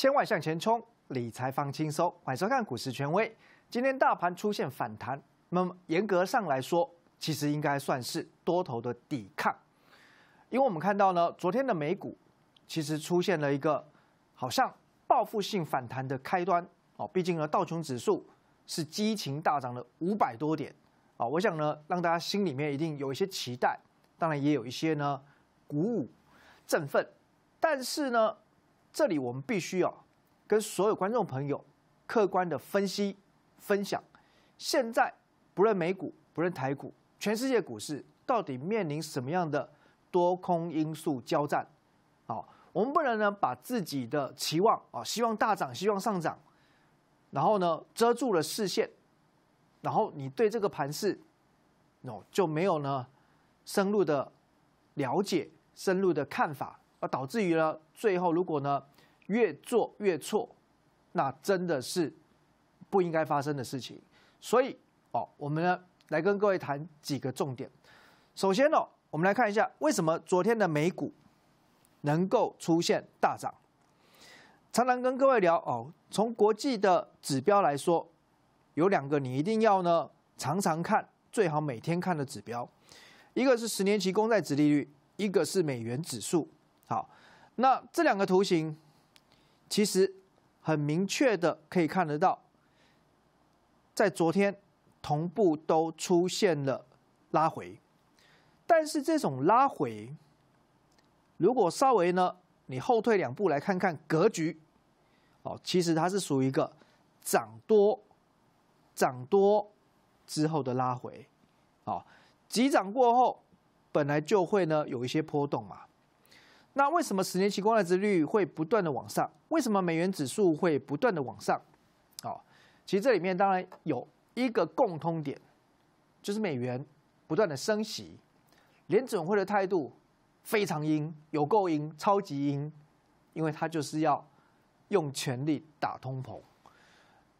千万向前冲，理财放轻松。欢迎收看股市权威。今天大盘出现反弹，那么严格上来说，其实应该算是多头的抵抗，因为我们看到呢，昨天的美股其实出现了一个好像报复性反弹的开端哦。毕竟呢，道琼指数是激情大涨了五百多点啊。我想呢，让大家心里面一定有一些期待，当然也有一些呢鼓舞、振奋，但是呢。这里我们必须啊，跟所有观众朋友客观的分析、分享。现在不论美股，不论台股，全世界股市到底面临什么样的多空因素交战？啊，我们不能呢把自己的期望啊，希望大涨，希望上涨，然后呢遮住了视线，然后你对这个盘势哦就没有呢深入的了解，深入的看法。而导致于呢，最后如果呢越做越错，那真的是不应该发生的事情。所以哦，我们呢来跟各位谈几个重点。首先呢，我们来看一下为什么昨天的美股能够出现大涨。常常跟各位聊哦，从国际的指标来说，有两个你一定要呢常常看，最好每天看的指标，一个是十年期公债殖利率，一个是美元指数。好，那这两个图形其实很明确的可以看得到，在昨天同步都出现了拉回，但是这种拉回，如果稍微呢，你后退两步来看看格局，哦，其实它是属于一个涨多涨多之后的拉回，啊，急涨过后本来就会呢有一些波动嘛。那为什么十年期公债殖率会不断的往上？为什么美元指数会不断的往上？哦，其实这里面当然有一个共通点，就是美元不断的升息，联准会的态度非常阴，有够阴，超级阴，因为他就是要用全力打通膨。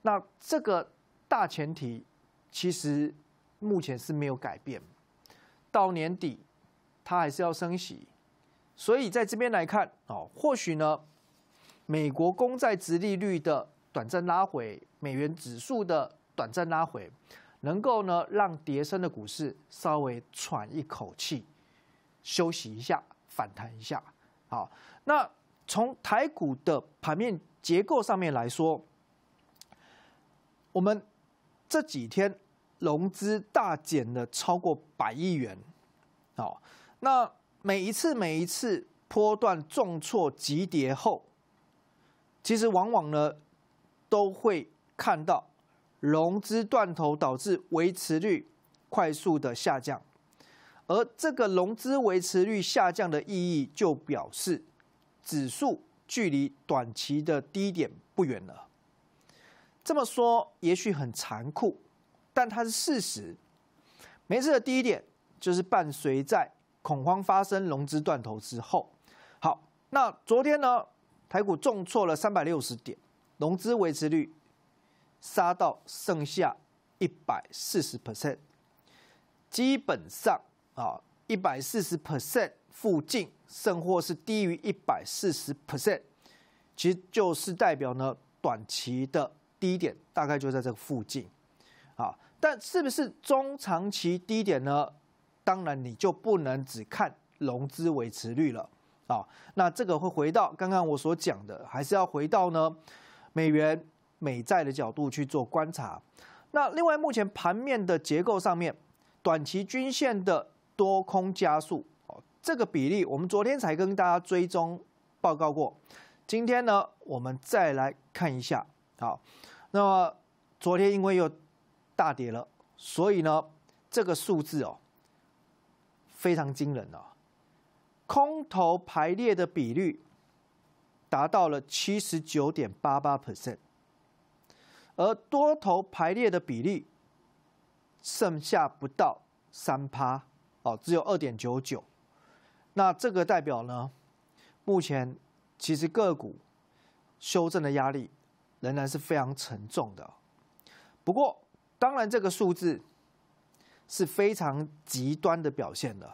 那这个大前提其实目前是没有改变，到年底它还是要升息。所以在这边来看，哦，或许呢，美国公债殖利率的短暂拉回，美元指数的短暂拉回，能够呢让跌升的股市稍微喘一口气，休息一下，反弹一下。好，那从台股的盘面结构上面来说，我们这几天融资大减了超过百亿元，好，那。每一次、每一次波段重挫急跌后，其实往往呢都会看到融资断头导致维持率快速的下降，而这个融资维持率下降的意义，就表示指数距离短期的低点不远了。这么说也许很残酷，但它是事实。每次的低点就是伴随在。恐慌发生、融资断头之后，好，那昨天呢，台股重挫了三百六十点，融资维持率杀到剩下一百四十 percent，基本上啊，一百四十 percent 附近，甚或是低于一百四十 percent，其实就是代表呢，短期的低点大概就在这附近，啊，但是不是中长期低点呢？当然，你就不能只看融资维持率了啊。那这个会回到刚刚我所讲的，还是要回到呢美元美债的角度去做观察。那另外，目前盘面的结构上面，短期均线的多空加速哦，这个比例我们昨天才跟大家追踪报告过。今天呢，我们再来看一下啊。那么昨天因为又大跌了，所以呢，这个数字哦。非常惊人哦，空头排列的比率达到了七十九点八八 percent，而多头排列的比例剩下不到三趴哦，只有二点九九。那这个代表呢？目前其实个股修正的压力仍然是非常沉重的。不过，当然这个数字。是非常极端的表现的。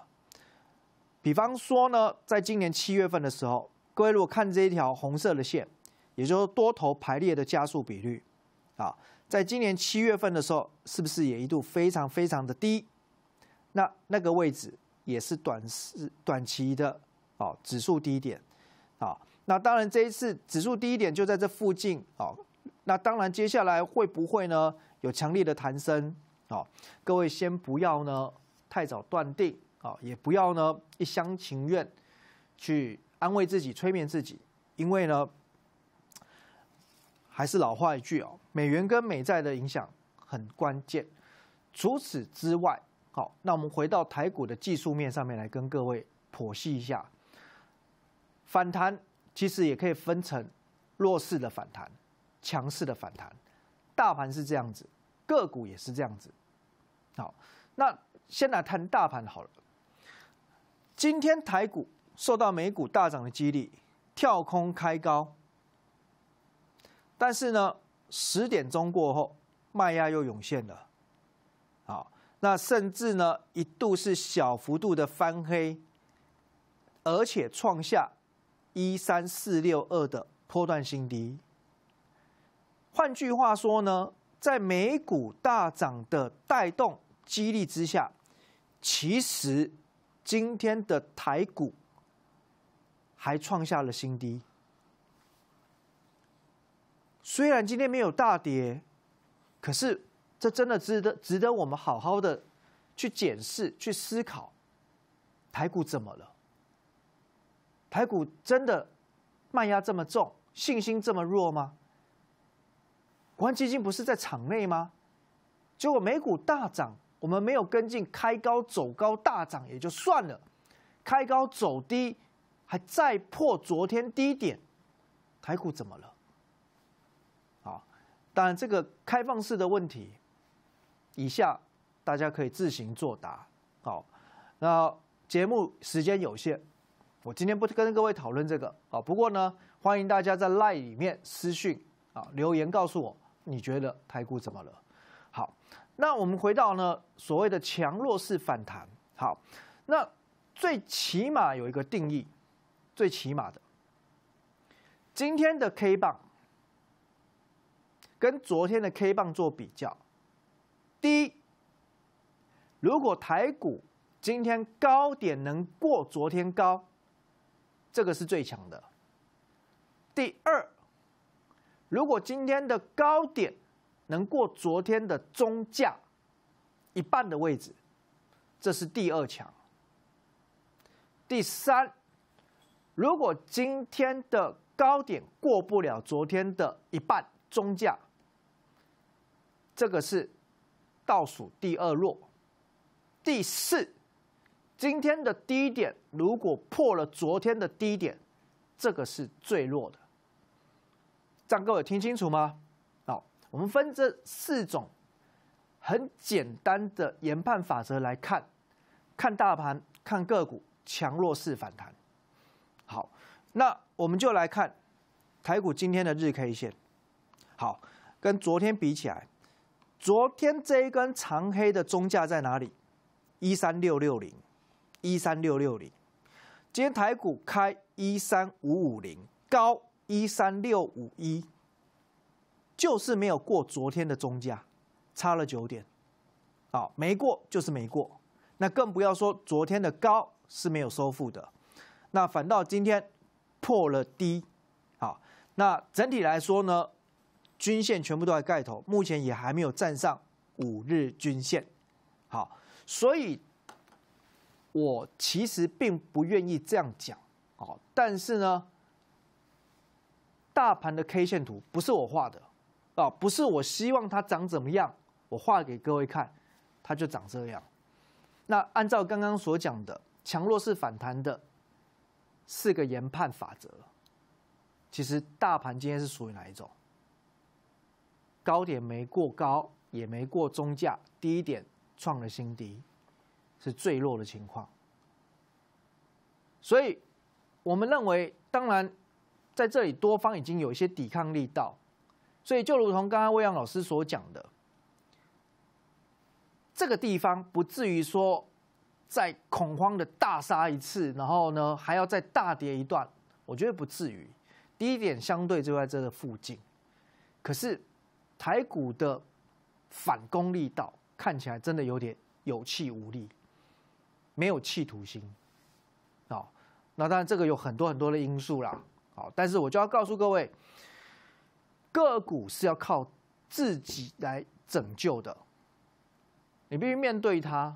比方说呢，在今年七月份的时候，各位如果看这一条红色的线，也就是多头排列的加速比率啊，在今年七月份的时候，是不是也一度非常非常的低？那那个位置也是短时短期的啊指数低点啊。那当然这一次指数低点就在这附近啊。那当然接下来会不会呢有强烈的弹升？好，各位先不要呢太早断定啊，也不要呢一厢情愿去安慰自己、催眠自己，因为呢还是老话一句哦，美元跟美债的影响很关键。除此之外，好，那我们回到台股的技术面上面来跟各位剖析一下。反弹其实也可以分成弱势的反弹、强势的反弹，大盘是这样子。个股也是这样子，好，那先来谈大盘好了。今天台股受到美股大涨的激励，跳空开高，但是呢，十点钟过后卖压又涌现了，好，那甚至呢一度是小幅度的翻黑，而且创下一三四六二的波段新低。换句话说呢？在美股大涨的带动激励之下，其实今天的台股还创下了新低。虽然今天没有大跌，可是这真的值得值得我们好好的去检视、去思考，台股怎么了？台股真的卖压这么重、信心这么弱吗？国安基金不是在场内吗？结果美股大涨，我们没有跟进，开高走高大涨也就算了，开高走低，还再破昨天低点，台股怎么了？啊，当然这个开放式的问题，以下大家可以自行作答。好，那节目时间有限，我今天不跟各位讨论这个啊。不过呢，欢迎大家在赖里面私讯啊留言告诉我。你觉得台股怎么了？好，那我们回到呢所谓的强弱势反弹。好，那最起码有一个定义，最起码的，今天的 K 棒跟昨天的 K 棒做比较。第一，如果台股今天高点能过昨天高，这个是最强的。第二。如果今天的高点能过昨天的中价一半的位置，这是第二强。第三，如果今天的高点过不了昨天的一半中价，这个是倒数第二弱。第四，今天的低点如果破了昨天的低点，这个是最弱的。样各位听清楚吗？好，我们分这四种很简单的研判法则来看，看大盘、看个股强弱势反弹。好，那我们就来看台股今天的日 K 线。好，跟昨天比起来，昨天这一根长黑的中价在哪里？一三六六零，一三六六零。今天台股开一三五五零，高。一三六五一，就是没有过昨天的中价，差了九点，好，没过就是没过，那更不要说昨天的高是没有收复的，那反倒今天破了低，好，那整体来说呢，均线全部都在盖头，目前也还没有站上五日均线，好，所以我其实并不愿意这样讲，啊，但是呢。大盘的 K 线图不是我画的，啊，不是我希望它长怎么样，我画给各位看，它就长这样。那按照刚刚所讲的强弱势反弹的四个研判法则，其实大盘今天是属于哪一种？高点没过高，也没过中价，低点创了新低，是最弱的情况。所以我们认为，当然。在这里，多方已经有一些抵抗力道，所以就如同刚刚魏阳老师所讲的，这个地方不至于说再恐慌的大杀一次，然后呢还要再大跌一段，我觉得不至于。第一点，相对就在这个附近。可是台股的反攻力道看起来真的有点有气无力，没有企图心。好，那当然这个有很多很多的因素啦。好，但是我就要告诉各位，个股是要靠自己来拯救的，你必须面对它，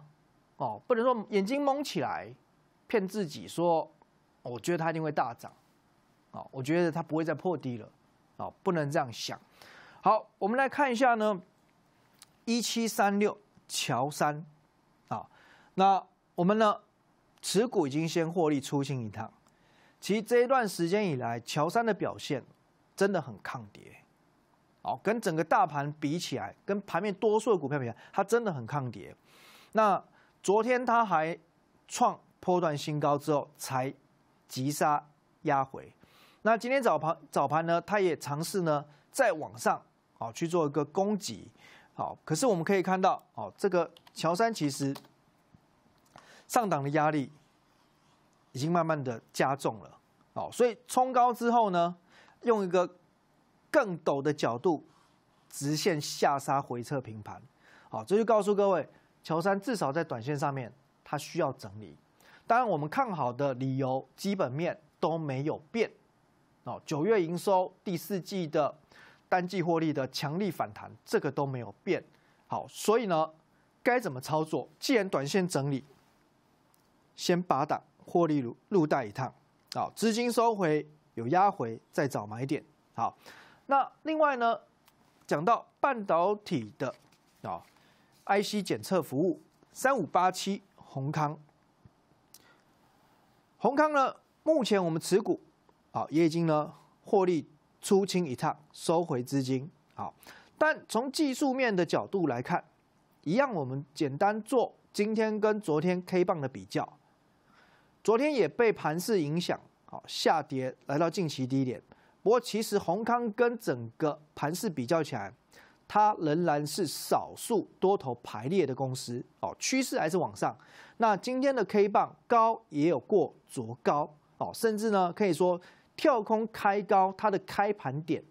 哦，不能说眼睛蒙起来骗自己说，我觉得它一定会大涨，哦，我觉得它不会再破低了，哦，不能这样想。好，我们来看一下呢，一七三六乔山，啊，那我们呢持股已经先获利出清一趟。其实这一段时间以来，乔山的表现真的很抗跌，哦，跟整个大盘比起来，跟盘面多数的股票比，它真的很抗跌。那昨天它还创破断新高之后，才急杀压回。那今天早盘早盘呢，它也尝试呢再往上，哦，去做一个攻击，好，可是我们可以看到，哦，这个乔山其实上档的压力。已经慢慢的加重了，哦，所以冲高之后呢，用一个更陡的角度，直线下杀回撤平盘，好，这就告诉各位，乔三至少在短线上面它需要整理。当然，我们看好的理由基本面都没有变，哦，九月营收第四季的单季获利的强力反弹，这个都没有变，好，所以呢，该怎么操作？既然短线整理，先拔档。获利入入带一趟，好资金收回有压回，再找买点好。那另外呢，讲到半导体的啊，IC 检测服务三五八七红康，红康呢目前我们持股啊也已经呢获利出清一趟，收回资金好。但从技术面的角度来看，一样我们简单做今天跟昨天 K 棒的比较。昨天也被盘势影响，好下跌来到近期低点。不过其实宏康跟整个盘势比较起来，它仍然是少数多头排列的公司，哦趋势还是往上。那今天的 K 棒高也有过昨高，哦甚至呢可以说跳空开高，它的开盘点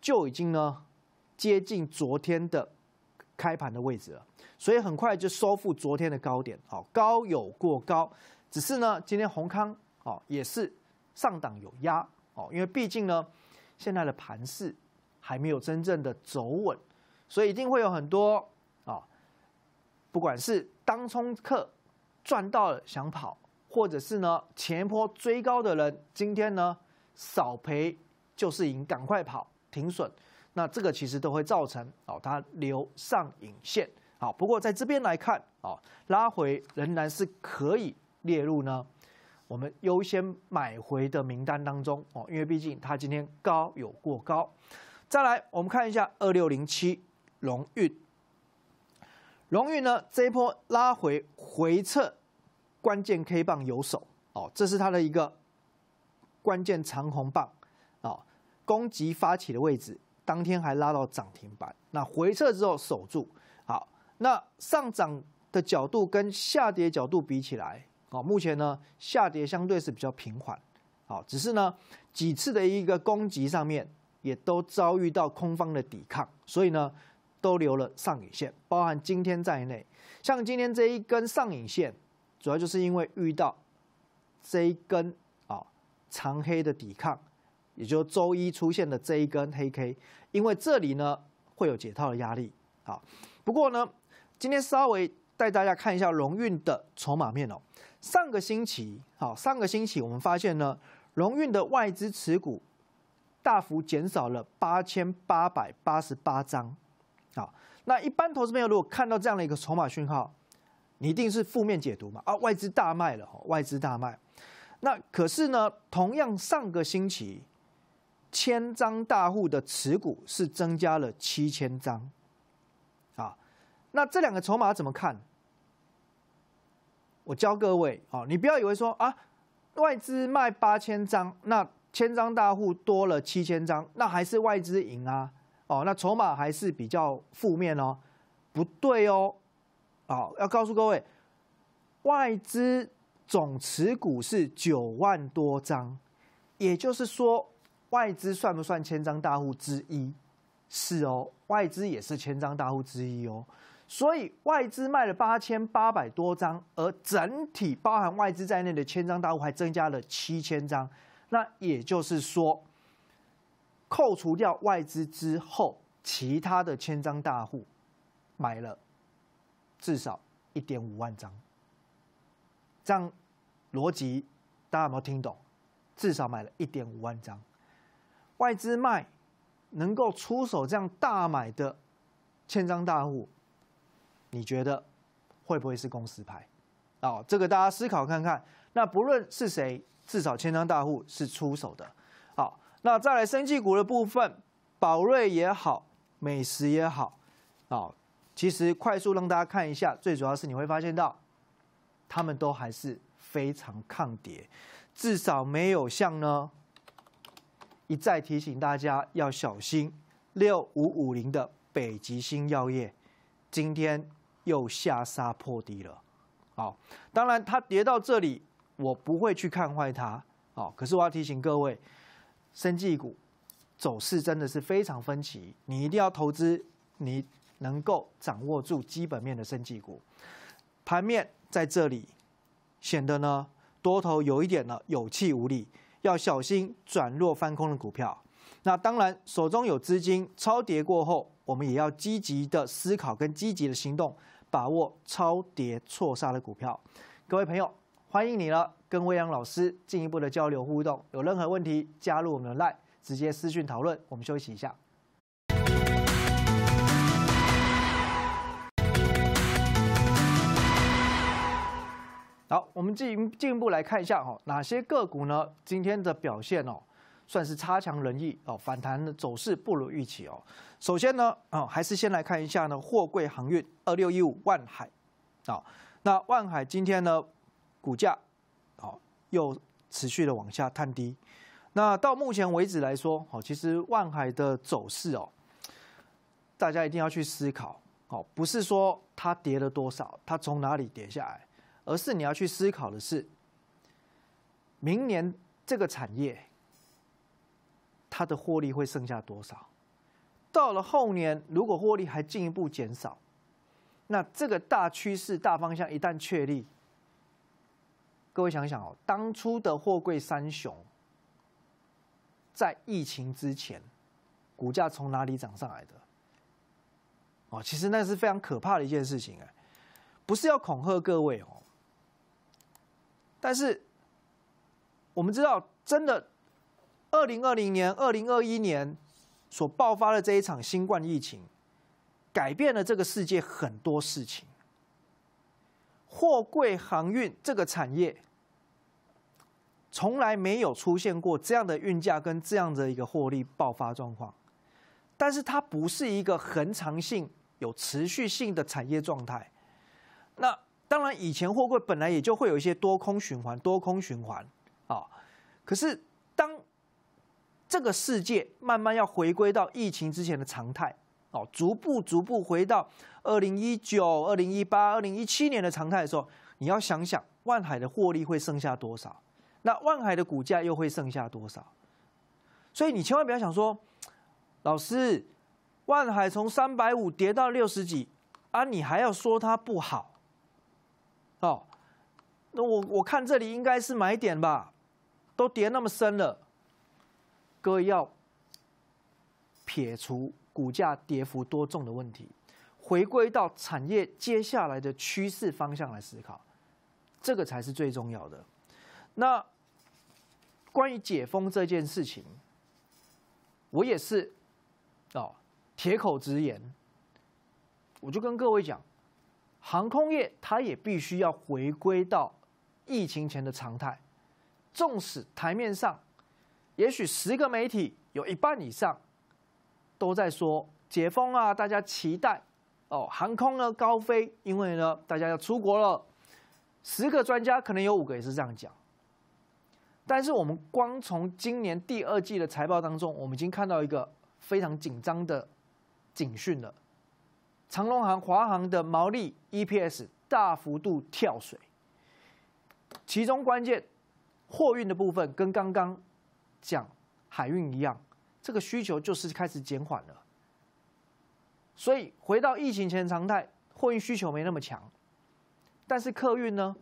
就已经呢接近昨天的开盘的位置了，所以很快就收复昨天的高点，好高有过高。只是呢，今天宏康哦也是上档有压哦，因为毕竟呢，现在的盘势还没有真正的走稳，所以一定会有很多啊，不管是当冲客赚到了想跑，或者是呢前一波追高的人，今天呢少赔就是赢，赶快跑停损，那这个其实都会造成哦它留上影线。好，不过在这边来看哦，拉回仍然是可以。列入呢，我们优先买回的名单当中哦，因为毕竟它今天高有过高。再来，我们看一下二六零七荣誉，荣誉呢这一波拉回回撤关键 K 棒有手哦，这是它的一个关键长红棒啊，攻击发起的位置，当天还拉到涨停板，那回撤之后守住好，那上涨的角度跟下跌角度比起来。哦，目前呢下跌相对是比较平缓，好，只是呢几次的一个攻击上面也都遭遇到空方的抵抗，所以呢都留了上影线，包含今天在内，像今天这一根上影线，主要就是因为遇到这一根啊长黑的抵抗，也就周一出现的这一根黑 K，因为这里呢会有解套的压力啊。不过呢，今天稍微带大家看一下荣运的筹码面哦。上个星期，好，上个星期我们发现呢，荣运的外资持股大幅减少了八千八百八十八张，好，那一般投资朋友如果看到这样的一个筹码讯号，你一定是负面解读嘛？啊，外资大卖了，外资大卖，那可是呢，同样上个星期，千张大户的持股是增加了七千张，啊，那这两个筹码怎么看？我教各位哦，你不要以为说啊，外资卖八千张，那千张大户多了七千张，那还是外资赢啊？哦，那筹码还是比较负面哦，不对哦，啊，要告诉各位，外资总持股是九万多张，也就是说，外资算不算千张大户之一？是哦，外资也是千张大户之一哦。所以外资卖了八千八百多张，而整体包含外资在内的千张大户还增加了七千张，那也就是说，扣除掉外资之后，其他的千张大户买了至少一点五万张。这样逻辑大家有没有听懂？至少买了一点五万张，外资卖能够出手这样大买的千张大户。你觉得会不会是公司牌？哦，这个大家思考看看。那不论是谁，至少千张大户是出手的。好，那再来升技股的部分，宝瑞也好，美食也好，哦，其实快速让大家看一下，最主要是你会发现到，他们都还是非常抗跌，至少没有像呢一再提醒大家要小心六五五零的北极星药业，今天。又下杀破低了，好，当然它跌到这里，我不会去看坏它，好，可是我要提醒各位，生技股走势真的是非常分歧，你一定要投资你能够掌握住基本面的生技股。盘面在这里显得呢多头有一点呢有气无力，要小心转弱翻空的股票。那当然手中有资金超跌过后。我们也要积极的思考跟积极的行动，把握超跌错杀的股票。各位朋友，欢迎你了，跟微阳老师进一步的交流互动。有任何问题，加入我们的 Line，直接私讯讨论。我们休息一下。好，我们进进一步来看一下哈，哪些个股呢？今天的表现哦。算是差强人意哦，反弹的走势不如预期哦。首先呢，啊，还是先来看一下呢，货柜航运二六一五万海，啊，那万海今天呢，股价，啊，又持续的往下探低。那到目前为止来说，哦，其实万海的走势哦，大家一定要去思考哦，不是说它跌了多少，它从哪里跌下来，而是你要去思考的是，明年这个产业。它的获利会剩下多少？到了后年，如果获利还进一步减少，那这个大趋势、大方向一旦确立，各位想想哦，当初的货柜三雄在疫情之前股价从哪里涨上来的？哦，其实那是非常可怕的一件事情哎，不是要恐吓各位哦，但是我们知道真的。二零二零年、二零二一年所爆发的这一场新冠疫情，改变了这个世界很多事情。货柜航运这个产业，从来没有出现过这样的运价跟这样的一个获利爆发状况，但是它不是一个恒长性、有持续性的产业状态。那当然，以前货柜本来也就会有一些多空循环、多空循环啊，可是。这个世界慢慢要回归到疫情之前的常态，哦，逐步逐步回到二零一九、二零一八、二零一七年的常态的时候，你要想想，万海的获利会剩下多少？那万海的股价又会剩下多少？所以你千万不要想说，老师，万海从三百五跌到六十几啊，你还要说它不好？哦，那我我看这里应该是买点吧，都跌那么深了。各位要撇除股价跌幅多重的问题，回归到产业接下来的趋势方向来思考，这个才是最重要的。那关于解封这件事情，我也是哦，铁口直言，我就跟各位讲，航空业它也必须要回归到疫情前的常态，纵使台面上。也许十个媒体有一半以上都在说解封啊，大家期待哦，航空呢高飞，因为呢大家要出国了。十个专家可能有五个也是这样讲，但是我们光从今年第二季的财报当中，我们已经看到一个非常紧张的警讯了。长隆航、华航的毛利 EPS 大幅度跳水，其中关键货运的部分跟刚刚。讲海运一样，这个需求就是开始减缓了。所以回到疫情前常态，货运需求没那么强，但是客运呢？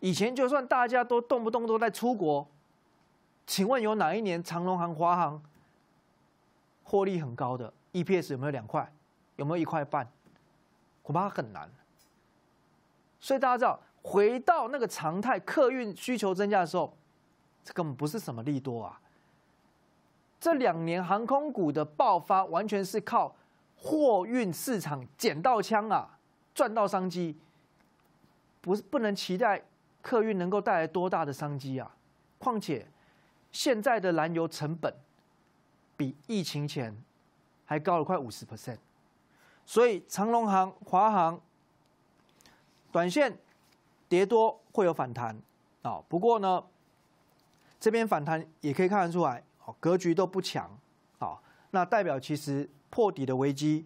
以前就算大家都动不动都在出国，请问有哪一年长龙航、华航获利很高的 EPS 有没有两块？有没有一块半？恐怕很难。所以大家知道，回到那个常态，客运需求增加的时候。这根本不是什么利多啊！这两年航空股的爆发完全是靠货运市场捡到枪啊，赚到商机。不，是不能期待客运能够带来多大的商机啊！况且现在的燃油成本比疫情前还高了快五十 percent，所以长龙航、华航短线跌多会有反弹啊。不过呢，这边反弹也可以看得出来，哦，格局都不强，好，那代表其实破底的危机，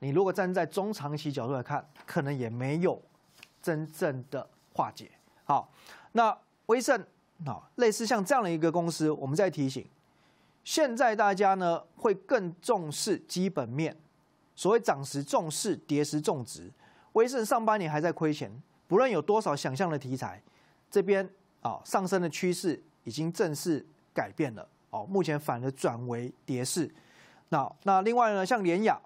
你如果站在中长期角度来看，可能也没有真正的化解。好，那威盛，啊，类似像这样的一个公司，我们在提醒，现在大家呢会更重视基本面，所谓涨时重视跌时重值。威盛上半年还在亏钱，不论有多少想象的题材，这边啊上升的趋势。已经正式改变了哦，目前反而转为跌势。那那另外呢，像联雅，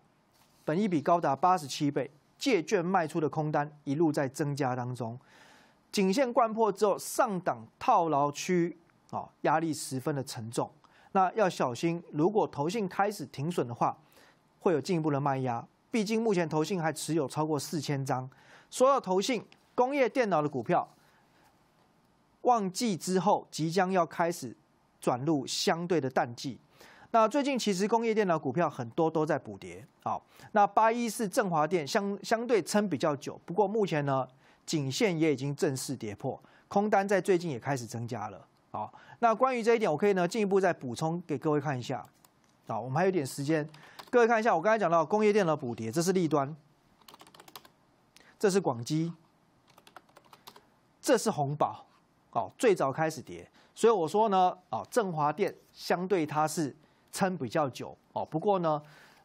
本一比高达八十七倍，借券卖出的空单一路在增加当中。颈线贯破之后，上档套牢区啊压力十分的沉重。那要小心，如果投信开始停损的话，会有进一步的卖压。毕竟目前投信还持有超过四千张。所有投信，工业电脑的股票。旺季之后即将要开始转入相对的淡季，那最近其实工业电脑股票很多都在补跌，好，那八一四振华电相相对撑比较久，不过目前呢颈线也已经正式跌破，空单在最近也开始增加了，好，那关于这一点我可以呢进一步再补充给各位看一下，好，我们还有点时间，各位看一下我刚才讲到工业电脑补跌，这是利端，这是广基，这是红宝。哦，最早开始跌，所以我说呢，啊，振华电相对它是撑比较久，哦，不过呢，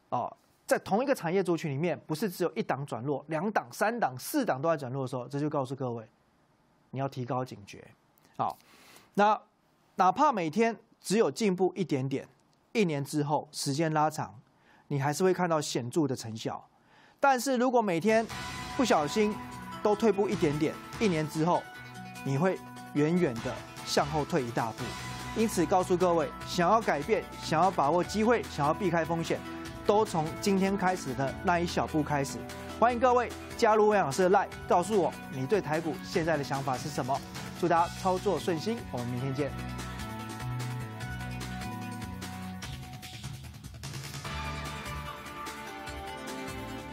哦，在同一个产业族群里面，不是只有一档转弱，两档、三档、四档都在转弱的时候，这就告诉各位，你要提高警觉，好，那哪怕每天只有进步一点点，一年之后，时间拉长，你还是会看到显著的成效，但是如果每天不小心都退步一点点，一年之后，你会。远远的向后退一大步，因此告诉各位，想要改变，想要把握机会，想要避开风险，都从今天开始的那一小步开始。欢迎各位加入我老师的赖，告诉我你对台股现在的想法是什么？祝大家操作顺心，我们明天见。